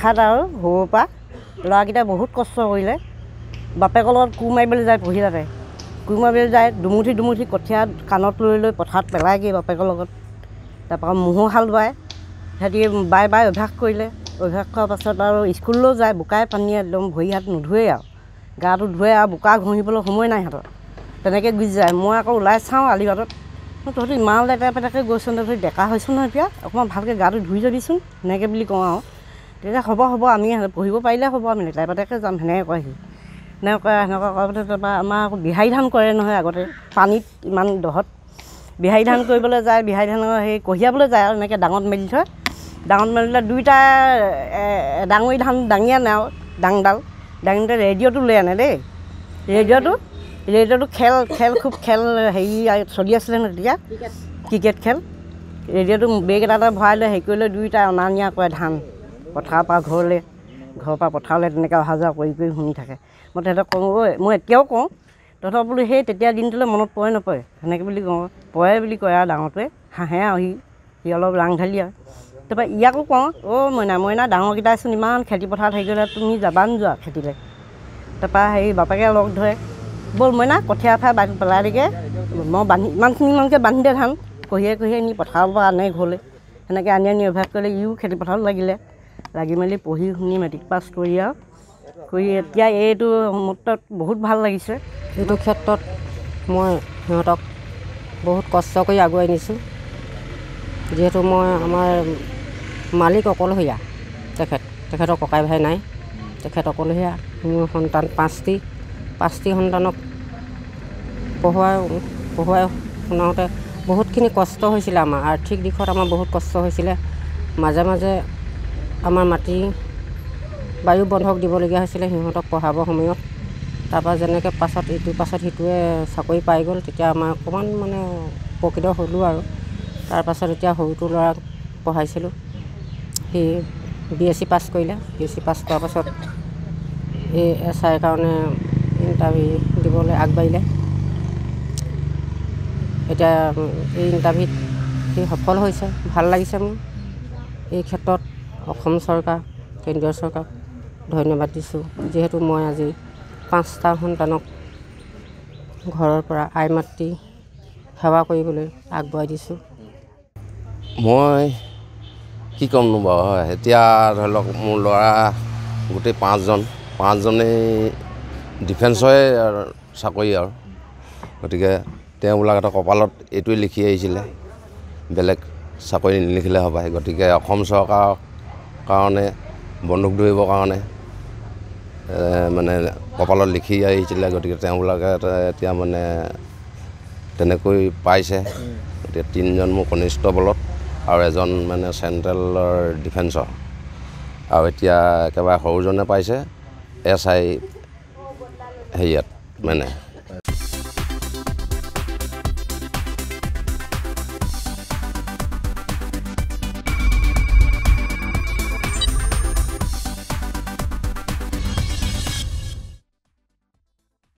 প্ৰখ্যাত আৰু সৰুৰ পৰা ল'ৰাকেইটাই বহুত কষ্ট কৰিলে বাপেকৰ লগত কোৰ মাৰিবলৈ যায় পঢ়ি তাতে কোৰ মাৰিবলৈ যায় দুমুঠি দুমুঠি কঠীয়া কাণত লৈ লৈ পথাৰত পেলাইগৈ বাপেকৰ লগত তাৰপৰা মহো হাল বায় সিহঁতি বাই বাই অভ্যাস কৰিলে অভ্যাস কৰাৰ পাছত আৰু স্কুললৈও যায় বোকাই পানী একদম ভৰি হাত নুধুৱেই আৰু গাটো ধুৱে আৰু বোকা ঘঁহিবলৈ সময় নাই সিহঁতৰ তেনেকৈ গুচি যায় মই আকৌ ওলাই চাওঁ আলিবাটত তহঁতি ইমান লেতেৰা পেতেকৈ গৈছোঁ তহঁতি ডেকা হৈছোঁ নহয় এতিয়া অকণমান ভালকৈ গাটো ধুই যাবিচোন সেনেকৈ বুলি কওঁ আৰু তেতিয়া হ'ব হ'ব আমি পঢ়িব পাৰিলে হ'ব আমি লেতাইপাতেকে যাম সেনেকৈ কয় সি সেনেকৈ কয় সেনেকৈ কৰাৰ পিছত তাৰপৰা আমাৰ আকৌ বিহাৰী ধান কৰে নহয় আগতে পানীত ইমান দহত বিহাৰী ধান কৰিবলৈ যায় বিহাৰী ধানৰ সেই কঢ়িয়াবলৈ যায় আৰু এনেকৈ ডাঙত মেলি থয় ডাঙত মেলিলে দুইটা ডাঙৰি ধান দাঙি আনে আৰু ডাংডাল দাঙিতে ৰেডিঅ'টো লৈ আনে দেই ৰেডিঅ'টো ৰেডিঅ'টো খেল খেল খুব খেল হেৰি চলি আছিলে ন তেতিয়া ক্ৰিকেট খেল ৰেডিঅ'টো বেগ এটা এটা ভৰাই লৈ হেৰি কৰি লৈ দুইটা অনা নিয়া কৰে ধান পথাৰৰ পৰা ঘৰলৈ ঘৰৰ পৰা পথাৰলৈ তেনেকৈ অহা যোৱা কৰি কৰি শুনি থাকে মই তেহেঁতক কওঁ ঐ মই এতিয়াও কওঁ তহঁতক বোলো সেই তেতিয়া দিনটোলৈ মনত পৰে নপৰে সেনেকৈ বুলি কওঁ পৰে বুলি কয় আৰু ডাঙৰটোৱে হাঁহে আৰু সি সি অলপ ৰাং ঢালি আৰু তাৰপৰা ইয়াকো কওঁ অ' মইনা মইনা ডাঙৰকেইটাইচোন ইমান খেতিপথাৰ থাকিলে তুমি যাবা নি যোৱা খেতিলৈ তাৰপৰা হেৰি বাপেকে লগ ধৰে ব'ল মইনা কঠীয়া ফাই বা পেলাই দিগে মই বান্ধি ইমানখিনি ইমানকৈ বান্ধি দিয়ে ধান কঢ়িয়াই কঢ়িয়াই নি পথাৰৰ পৰা আনে ঘৰলৈ সেনেকৈ আনি আনি অভ্যাস কৰিলে ইও খেতিপথাৰত লাগিলে লাগি মেলি পঢ়ি শুনি মেট্ৰিক পাছ কৰি আৰু কৰি এতিয়া এইটো মুহূৰ্তত বহুত ভাল লাগিছে এইটো ক্ষেত্ৰত মই সিহঁতক বহুত কষ্ট কৰি আগুৱাই নিছোঁ যিহেতু মই আমাৰ মালিক অকলশৰীয়া তেখেত তেখেতৰ ককাই ভাই নাই তেখেত অকলশৰীয়া মোৰ সন্তান পাঁচটি পাঁচটি সন্তানক পঢ়ুৱাই পঢ়ুৱাই শুনাওঁতে বহুতখিনি কষ্ট হৈছিলে আমাৰ আৰ্থিক দিশত আমাৰ বহুত কষ্ট হৈছিলে মাজে মাজে আমাৰ মাটি বায়ু বন্ধক দিবলগীয়া হৈছিলে সিহঁতক পঢ়াবৰ সময়ত তাৰপৰা যেনেকৈ পাছত ইটোৰ পাছত সিটোৱে চাকৰি পাই গ'ল তেতিয়া আমাৰ অকণমান মানে উপকৃত হ'লোঁ আৰু তাৰপাছত এতিয়া সৰুটো ল'ৰাক পঢ়াইছিলোঁ C B S C pass কৰিলে বি এছ চি পাছ কৰাৰ পাছত সেই এছ আইৰ কাৰণে ইণ্টাৰভিউ দিবলৈ আগবাঢ়িলে এতিয়া এই ইণ্টাৰভিউত সি সফল হৈছে ভাল লাগিছে মোৰ এই ক্ষেত্ৰত অসম চৰকাৰ কেন্দ্ৰীয় চৰকাৰক ধন্যবাদ দিছোঁ যিহেতু মই আজি পাঁচটা সন্তানক ঘৰৰ পৰা আই মাতৃ সেৱা কৰিবলৈ আগবঢ়াই দিছোঁ মই কি ক'মনো বাৰু এতিয়া ধৰি লওক মোৰ ল'ৰা গোটেই পাঁচজন পাঁচজনেই ডিফেন্সৰে চাকৰি আৰু গতিকে তেওঁবিলাক এটা কপালত এইটোৱে লিখি আহিছিলে বেলেগ চাকৰি নিলিখিলে হ'বহি গতিকে অসম চৰকাৰক কাৰণে বন্দুক ধৰিবৰ কাৰণে মানে কপালত লিখি আহিছিলে গতিকে তেওঁবিলাকে এতিয়া মানে তেনেকৈ পাইছে গতিকে তিনিজন মোৰ কনিষ্টবলত আৰু এজন মানে চেণ্ট্ৰেলৰ ডিফেন্সৰ আৰু এতিয়া একেবাৰে সৰুজনে পাইছে এছ আই হেৰিয়াত মানে